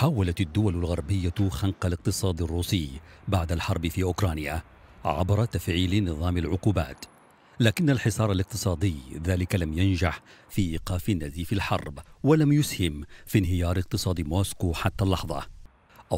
حاولت الدول الغربية خنق الاقتصاد الروسي بعد الحرب في أوكرانيا عبر تفعيل نظام العقوبات لكن الحصار الاقتصادي ذلك لم ينجح في إيقاف نزيف الحرب ولم يسهم في انهيار اقتصاد موسكو حتى اللحظة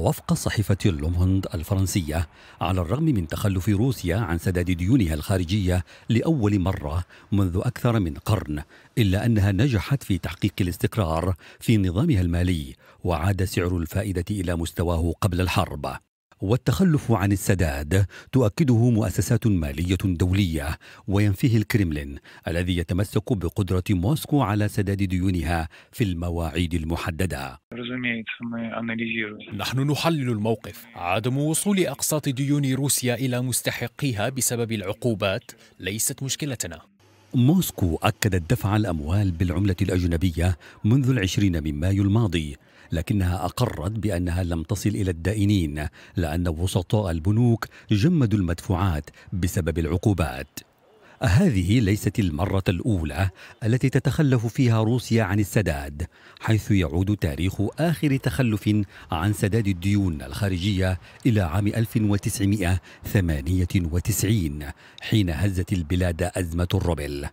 وفق صحيفة لومهند الفرنسية على الرغم من تخلف روسيا عن سداد ديونها الخارجية لأول مرة منذ أكثر من قرن إلا أنها نجحت في تحقيق الاستقرار في نظامها المالي وعاد سعر الفائدة إلى مستواه قبل الحرب والتخلف عن السداد تؤكده مؤسسات مالية دولية وينفيه الكرملين الذي يتمسك بقدرة موسكو على سداد ديونها في المواعيد المحددة نحن نحلل الموقف عدم وصول أقساط ديون روسيا إلى مستحقيها بسبب العقوبات ليست مشكلتنا موسكو أكدت دفع الأموال بالعملة الأجنبية منذ العشرين من مايو الماضي لكنها أقرت بأنها لم تصل إلى الدائنين لأن وسطاء البنوك جمدوا المدفوعات بسبب العقوبات هذه ليست المرة الأولى التي تتخلف فيها روسيا عن السداد، حيث يعود تاريخ آخر تخلف عن سداد الديون الخارجية إلى عام 1998 حين هزت البلاد أزمة الروبل.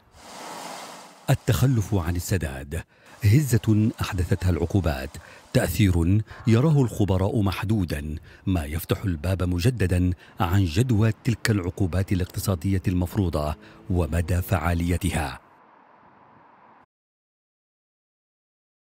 التخلف عن السداد هزه احدثتها العقوبات تاثير يراه الخبراء محدودا ما يفتح الباب مجددا عن جدوى تلك العقوبات الاقتصاديه المفروضه ومدى فعاليتها